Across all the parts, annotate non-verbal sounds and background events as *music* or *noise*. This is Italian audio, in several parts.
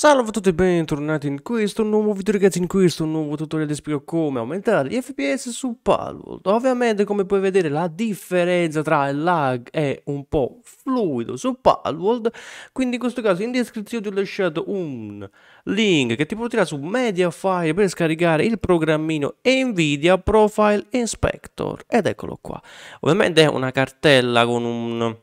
Salve a tutti e bentornati in questo nuovo video ragazzi, in questo nuovo tutorial vi spiego come aumentare gli FPS su Palworld. Ovviamente come puoi vedere la differenza tra il lag è un po' fluido su Palworld, quindi in questo caso in descrizione ti ho lasciato un link che ti porterà su Mediafire per scaricare il programmino Nvidia Profile Inspector ed eccolo qua. Ovviamente è una cartella con un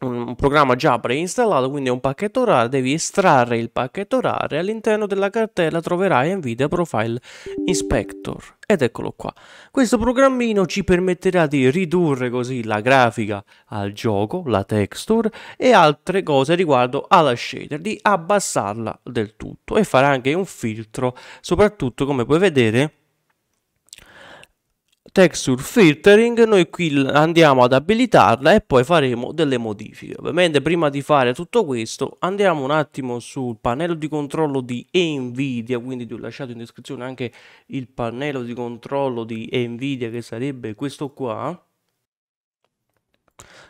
un programma già preinstallato, quindi è un pacchetto RAR, devi estrarre il pacchetto RAR e all'interno della cartella troverai NVIDIA Profile Inspector. Ed eccolo qua. Questo programmino ci permetterà di ridurre così la grafica al gioco, la texture e altre cose riguardo alla shader, di abbassarla del tutto e fare anche un filtro, soprattutto come puoi vedere texture filtering noi qui andiamo ad abilitarla e poi faremo delle modifiche ovviamente prima di fare tutto questo andiamo un attimo sul pannello di controllo di Nvidia quindi ti ho lasciato in descrizione anche il pannello di controllo di Nvidia che sarebbe questo qua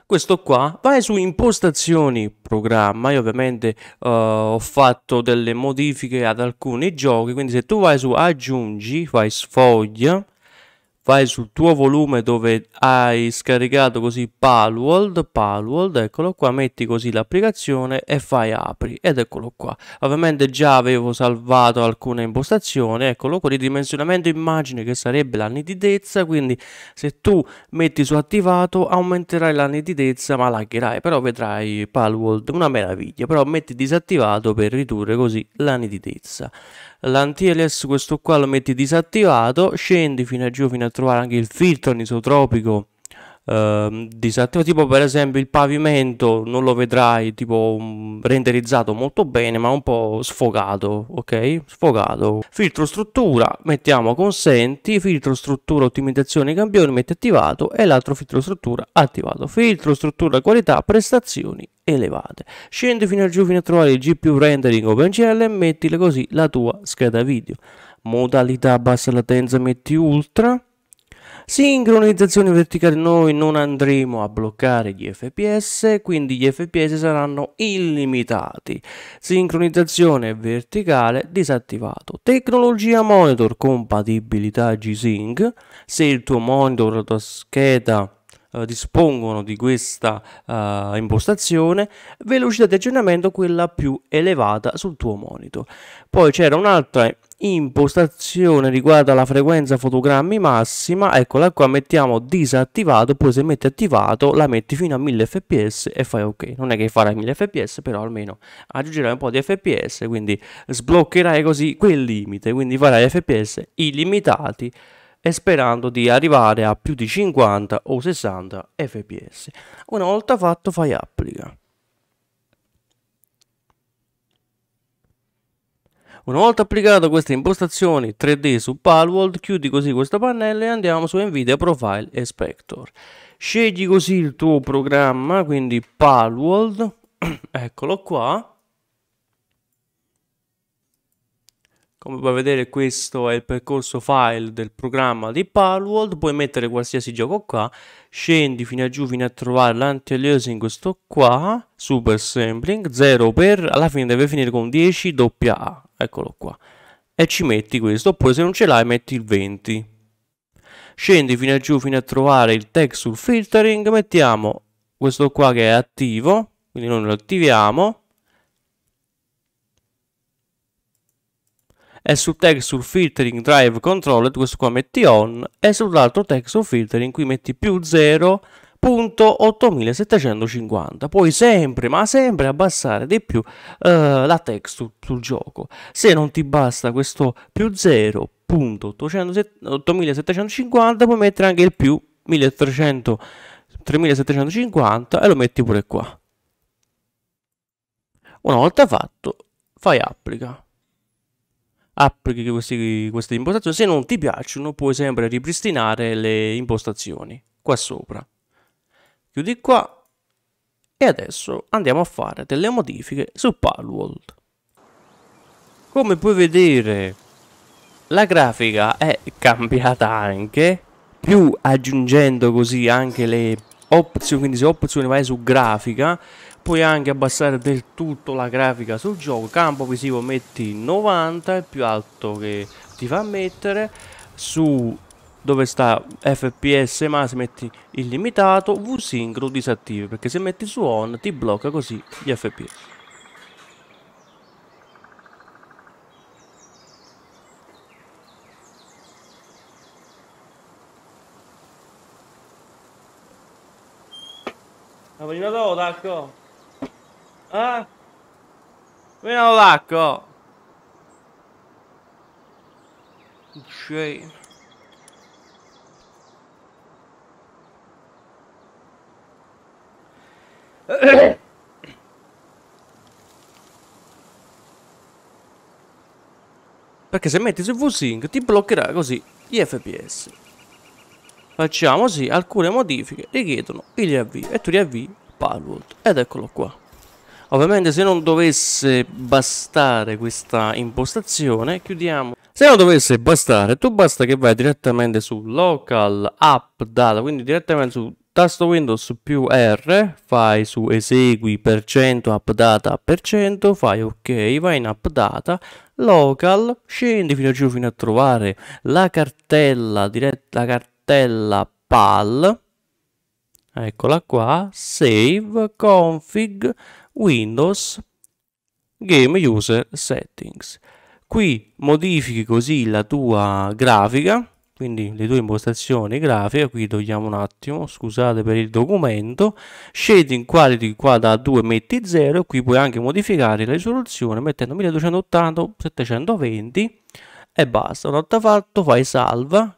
questo qua vai su impostazioni programma io ovviamente uh, ho fatto delle modifiche ad alcuni giochi quindi se tu vai su aggiungi fai sfoglia vai sul tuo volume dove hai scaricato così Palworld, Palworld, eccolo qua, metti così l'applicazione e fai apri ed eccolo qua. Ovviamente già avevo salvato alcune impostazioni, eccolo qua, ridimensionamento immagine che sarebbe la nitidezza, quindi se tu metti su attivato aumenterai la nitidezza ma lagherai, però vedrai Palworld una meraviglia, però metti disattivato per ridurre così la nitidezza. L'anti-alias questo qua lo metti disattivato, scendi fino a giù fino a trovare anche il filtro anisotropico eh, disattivo tipo per esempio il pavimento non lo vedrai tipo mm, renderizzato molto bene ma un po' sfogato ok sfogato filtro struttura mettiamo consenti filtro struttura ottimizzazione campioni metti attivato e l'altro filtro struttura attivato filtro struttura qualità prestazioni elevate scendi fino a giù fino a trovare il GPU rendering OpenCL e mettile così la tua scheda video modalità bassa latenza metti ultra Sincronizzazione verticale, noi non andremo a bloccare gli fps, quindi gli fps saranno illimitati. Sincronizzazione verticale disattivato. Tecnologia monitor, compatibilità G-Sync. Se il tuo monitor, la tua scheda eh, dispongono di questa uh, impostazione, velocità di aggiornamento quella più elevata sul tuo monitor. Poi c'era un'altra impostazione riguardo la frequenza fotogrammi massima eccola qua mettiamo disattivato poi se metti attivato la metti fino a 1000 fps e fai ok non è che farai 1000 fps però almeno aggiungerai un po' di fps quindi sbloccherai così quel limite quindi farai fps illimitati e sperando di arrivare a più di 50 o 60 fps una volta fatto fai applica Una volta applicato queste impostazioni 3D su Palworld, chiudi così questo pannello e andiamo su Nvidia Profile Inspector. Scegli così il tuo programma, quindi Palworld, *clears throat* eccolo qua. Come puoi vedere questo è il percorso file del programma di Palworld, puoi mettere qualsiasi gioco qua, scendi fino a giù fino a trovare l'anti-aliasing questo qua, super sampling, 0 per, alla fine deve finire con 10 doppia A, eccolo qua, e ci metti questo, oppure se non ce l'hai metti il 20. Scendi fino a giù fino a trovare il texture filtering, mettiamo questo qua che è attivo, quindi noi lo attiviamo, e sul texture filtering drive controller questo qua metti on e sull'altro texture filtering qui metti più 0 8750 puoi sempre ma sempre abbassare di più eh, la texture sul gioco se non ti basta questo più 0.8750 puoi mettere anche il più 1300 3750 e lo metti pure qua una volta fatto fai applica applichi questi, queste impostazioni se non ti piacciono puoi sempre ripristinare le impostazioni qua sopra chiudi qua e adesso andiamo a fare delle modifiche su Palworld. Come puoi vedere la grafica è cambiata anche, più aggiungendo così anche le opzioni, quindi se opzioni vai su grafica, puoi anche abbassare del tutto la grafica sul gioco, campo visivo metti 90, è più alto che ti fa mettere, su dove sta FPS ma se metti illimitato VSynchro disattivi perché se metti su on ti blocca così gli FPS Ma veniamo dopo, Tacco? Eh? Veniamo, Tacco! Shame. Perché se metti su VSync ti bloccherà così gli FPS. Facciamo sì, alcune modifiche richiedono il riavvio e tu riavvii Palworld ed eccolo qua. Ovviamente se non dovesse bastare questa impostazione chiudiamo. Se non dovesse bastare tu basta che vai direttamente su local app data, quindi direttamente su Tasto Windows più R, fai su esegui per cento, appdata per cento, fai ok, vai in appdata, local, scendi fino a giù fino a trovare la cartella, diretta cartella PAL, eccola qua, save, config, Windows, game user settings. Qui modifichi così la tua grafica quindi le due impostazioni grafiche qui togliamo un attimo scusate per il documento scegli in quality qua da 2 metti 0 qui puoi anche modificare la risoluzione mettendo 1280 720 e basta una volta fatto fai salva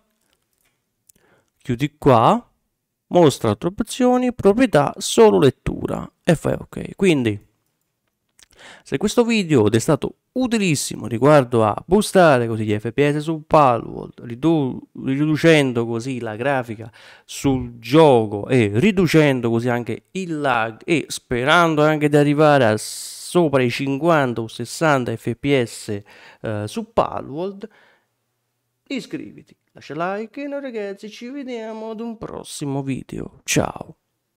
chiudi qua mostra altre opzioni proprietà solo lettura e fai ok quindi se questo video ti è stato utilissimo riguardo a boostare così gli FPS su Palworld, ridu riducendo così la grafica sul gioco e riducendo così anche il lag e sperando anche di arrivare a sopra i 50 o 60 fps eh, su Palworld, iscriviti, lascia like e noi ragazzi ci vediamo ad un prossimo video. Ciao!